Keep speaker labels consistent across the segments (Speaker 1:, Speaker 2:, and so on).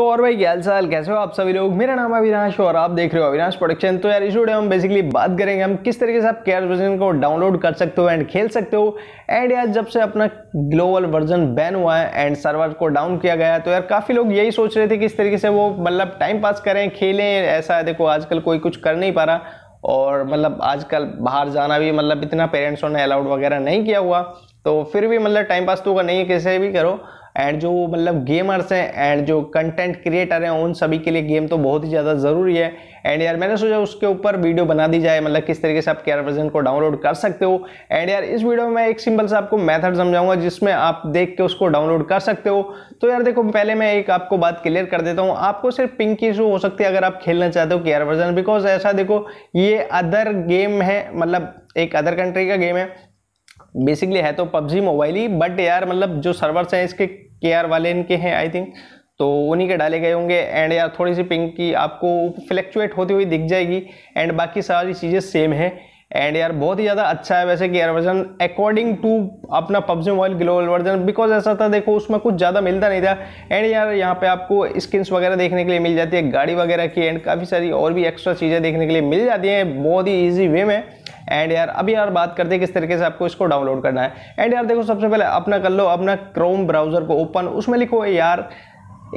Speaker 1: तो और भाई क्या साल कैसे हो आप सभी लोग मेरा नाम है अविनाश और आप देख रहे हो अविनाश प्रोडक्शन तो यार इस वीडियो हम बेसिकली बात करेंगे हम किस तरीके से आप कैर वर्जन को डाउनलोड कर सकते हो एंड खेल सकते हो एंड यार जब से अपना ग्लोबल वर्जन बैन हुआ है एंड सर्वर को डाउन किया गया तो यार काफ़ी लोग यही सोच रहे थे कि इस तरीके से वो मतलब टाइम पास करें खेलें ऐसा है देखो आजकल कोई कुछ कर नहीं पा रहा और मतलब आजकल बाहर जाना भी मतलब इतना पेरेंट्सों ने अलाउड वगैरह नहीं किया हुआ तो फिर भी मतलब टाइम पास तो नहीं है कैसे भी करो एंड जो मतलब गेमर्स हैं एंड जो कंटेंट क्रिएटर हैं उन सभी के लिए गेम तो बहुत ही ज़्यादा ज़रूरी है एंड यार मैंने सोचा उसके ऊपर वीडियो बना दी जाए मतलब किस तरीके से आप कैर वर्जन को डाउनलोड कर सकते हो एंड यार इस वीडियो में मैं एक सिंपल सा आपको मेथड समझाऊंगा जिसमें आप देख के उसको डाउनलोड कर सकते हो तो यार देखो पहले मैं एक आपको बात क्लियर कर देता हूँ आपको सिर्फ पिंक की इशू हो सकती है अगर आप खेलना चाहते हो कैर वर्जन बिकॉज ऐसा देखो ये अदर गेम है मतलब एक अदर कंट्री का गेम है बेसिकली है तो पबजी मोबाइल ही बट यार मतलब जो सर्वर्स हैं इसके के आर वाले इनके हैं आई थिंक तो उन्हीं के डाले गए होंगे एंड यार थोड़ी सी पिंक की आपको फ्लैक्चुएट होती हुई दिख जाएगी एंड बाकी सारी चीज़ें सेम हैं एंड यार बहुत ही ज़्यादा अच्छा है वैसे कि एयर वर्जन अकॉर्डिंग टू अपना PUBG mobile global version because ऐसा था देखो उसमें कुछ ज़्यादा मिलता नहीं था एंड यार यहाँ पे आपको स्किन्स वगैरह देखने के लिए मिल जाती है गाड़ी वगैरह की एंड काफ़ी सारी और भी एक्स्ट्रा चीज़ें देखने के लिए मिल जाती हैं बहुत ही ईजी वे में एंड यार अभी यार बात करते हैं किस तरीके से आपको इसको डाउनलोड करना है एंड यार देखो सबसे पहले अपना कर लो अपना क्रोम ब्राउजर को ओपन उसमें लिखो यार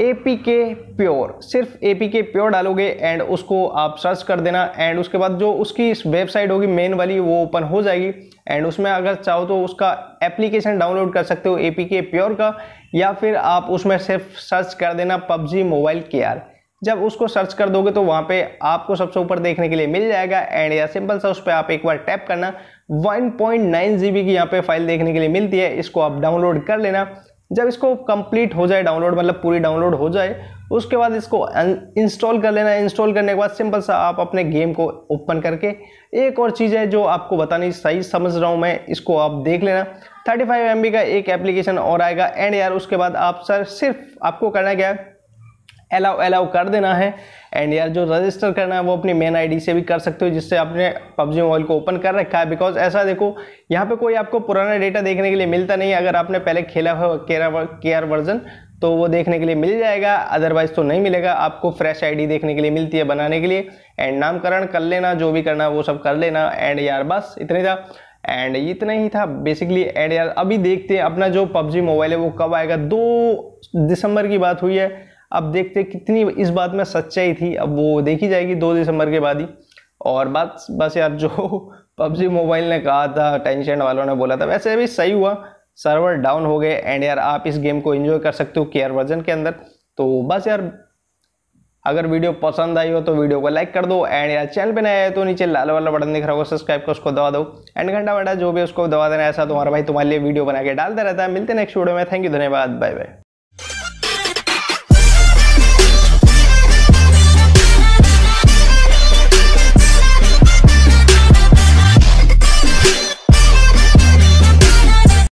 Speaker 1: ए पी के प्योर सिर्फ ए पी के प्योर डालोगे एंड उसको आप सर्च कर देना एंड उसके बाद जो उसकी इस वेबसाइट होगी मेन वाली वो ओपन हो जाएगी एंड उसमें अगर चाहो तो उसका एप्लीकेशन डाउनलोड कर सकते हो ए पी के प्योर का या फिर आप उसमें सिर्फ सर्च कर देना पबजी मोबाइल के आर जब उसको सर्च कर दोगे तो वहाँ पे आपको सबसे ऊपर देखने के लिए मिल जाएगा एंड या सिंपल सा उस पर आप एक बार टैप करना 1.9 पॉइंट की यहाँ पे फाइल देखने के लिए मिलती है इसको आप डाउनलोड कर लेना जब इसको कंप्लीट हो जाए डाउनलोड मतलब पूरी डाउनलोड हो जाए उसके बाद इसको इंस्टॉल कर लेना इंस्टॉल करने के बाद सिंपल सा आप अपने गेम को ओपन करके एक और चीज़ है जो आपको बतानी सही समझ रहा हूँ मैं इसको आप देख लेना 35 फाइव का एक एप्लीकेशन और आएगा एंड यार उसके बाद आप सर सिर्फ आपको करना क्या है अलाउ अलाउ कर देना है एंड यार जो रजिस्टर करना है वो अपनी मेन आईडी से भी कर सकते हो जिससे आपने पबजी मोबाइल को ओपन कर रखा है बिकॉज ऐसा देखो यहाँ पे कोई आपको पुराना डेटा देखने के लिए मिलता नहीं अगर आपने पहले खेला हो के आर वर्जन तो वो देखने के लिए मिल जाएगा अदरवाइज़ तो नहीं मिलेगा आपको फ्रेश आईडी देखने के लिए मिलती है बनाने के लिए एंड नामकरण कर लेना जो भी करना वो सब कर लेना एंड यार बस इतने था एंड इतना ही था बेसिकली एंड यार अभी देखते हैं अपना जो पबजी मोबाइल है वो कब आएगा दो दिसंबर की बात हुई है अब देखते कितनी इस बात में सच्चाई थी अब वो देखी जाएगी दो दिसंबर के बाद ही और बात बस यार जो पबजी मोबाइल ने कहा था टेंशन वालों ने बोला था वैसे अभी सही हुआ सर्वर डाउन हो गए एंड यार आप इस गेम को एंजॉय कर सकते हो केयर वर्जन के अंदर तो बस यार अगर वीडियो पसंद आई हो तो वीडियो को लाइक कर दो एंड यार चैनल पे नया है तो नीचे लाल वाला बटन दिख रहा होगा सब्सक्राइब कर उसको दबा दो एंड घंटा बटा जो भी उसको दबा देना ऐसा तुम्हारा तो भाई तुम्हारे लिए वीडियो बना के डालता रहता है मिलते नेक्स्ट वीडियो में थैंक यू धन्यवाद बाय बाय